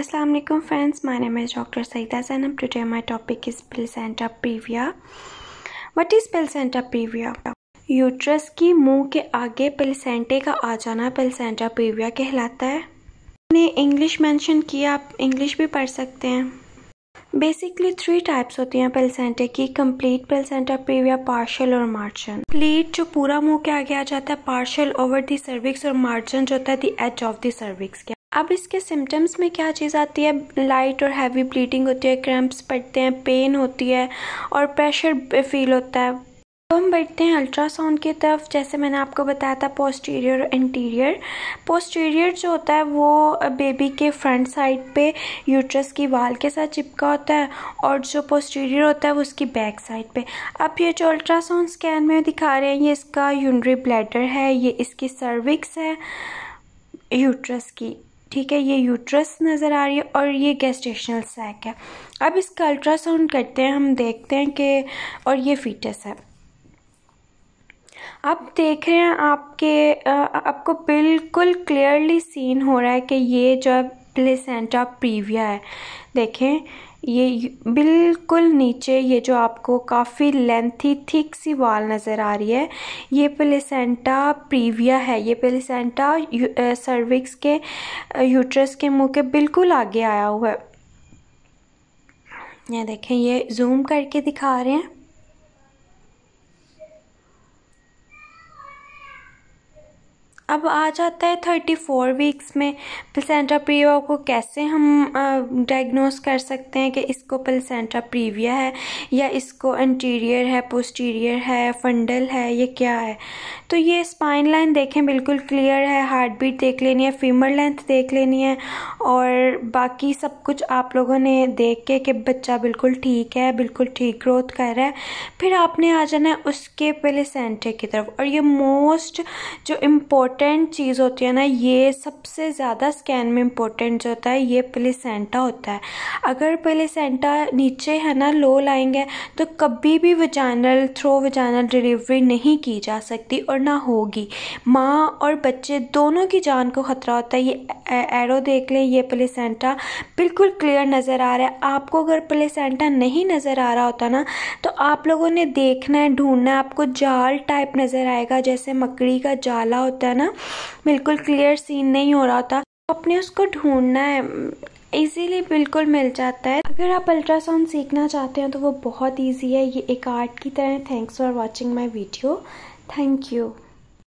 Assalamualaikum friends, my name is Dr. Saida Zanam. Today my topic is placenta previa. What is placenta previa? Uterus की मुंह के आगे पेलसेंटे का आ जाना पेलसेंटा previa कहलाता है ने इंग्लिश मेंशन किया आप इंग्लिश भी पढ़ सकते हैं बेसिकली थ्री टाइप्स होती हैं पेलसेंटे की कंप्लीट पेलसेंटा प्रीविया पार्शल और मार्जिन प्लीट जो पूरा मुंह के आगे आ जाता है पार्शल ओवर दी सर्विक्स और मार्जिन जो होता है the edge of the cervix के अब इसके सिम्टम्स में क्या चीज़ आती है लाइट और हैवी ब्लीडिंग होती है क्रैम्प्स पड़ते हैं पेन होती है और प्रेशर फील होता है तो हम बढ़ते हैं अल्ट्रासाउंड की तरफ जैसे मैंने आपको बताया था पोस्टीरियर और इंटीरियर पोस्टीरियर जो होता है वो बेबी के फ्रंट साइड पे यूट्रस की वाल के साथ चिपका होता है और जो पोस्टीरियर होता है वो उसकी बैक साइड पे अब ये जो अल्ट्रासाउंड स्कैन में दिखा रहे हैं ये इसका यूनरी ब्लैडर है ये इसकी सर्विक्स है यूट्रस की ठीक है ये यूट्रस नज़र आ रही है और ये गेस्टेशनल सैक है अब इसका अल्ट्रासाउंड करते हैं हम देखते हैं कि और ये फीटस है अब देख रहे हैं आपके आपको बिल्कुल क्लियरली सीन हो रहा है कि ये जब प्लेसेंटा प्रीविया है देखें ये बिल्कुल नीचे ये जो आपको काफ़ी लेंथी थिक सी वाल नज़र आ रही है ये प्लेसेंटा प्रीविया है ये प्लेसेंटा सर्विक्स के यूट्रस के मुंह के बिल्कुल आगे आया हुआ है ये देखें ये जूम करके दिखा रहे हैं अब आ जाता है थर्टी फोर वीक्स में प्लेसेंटा प्रीवा को कैसे हम डायग्नोस कर सकते हैं कि इसको प्लेसेंटा प्रीविया है या इसको एंटीरियर है पोस्टीरियर है फंडल है ये क्या है तो ये स्पाइन लाइन देखें बिल्कुल क्लियर है हार्ट बीट देख लेनी है फीमर लेंथ देख लेनी है और बाकी सब कुछ आप लोगों ने देख के कि बच्चा बिल्कुल ठीक है बिल्कुल ठीक ग्रोथ कर रहा है फिर आपने आ जाना है उसके सेंटर की तरफ और ये मोस्ट जो इम्पोर्टेंट इम्पोर्टेंट चीज़ होती है ना ये सबसे ज़्यादा स्कैन में इम्पोर्टेंट जो होता है ये प्लेसेंटा होता है अगर प्लेसेंटा नीचे है ना लो लाएंगे तो कभी भी वजानल थ्रो वजानल डिलीवरी नहीं की जा सकती और ना होगी माँ और बच्चे दोनों की जान को ख़तरा होता है ये एरो देख लें ये प्लेसेंटा बिल्कुल क्लियर नज़र आ रहा है आपको अगर प्लेसेंटा नहीं नज़र आ रहा होता ना तो आप लोगों ने देखना है ढूंढना है आपको जाल टाइप नज़र आएगा जैसे मकड़ी का जाला होता है ना बिल्कुल क्लियर सीन नहीं हो रहा होता अपने उसको ढूंढना है इजीली बिल्कुल मिल जाता है अगर आप अल्ट्रासाउंड सीखना चाहते हैं तो वो बहुत इजी है ये एक आर्ट की तरह thanks for watching my video thank you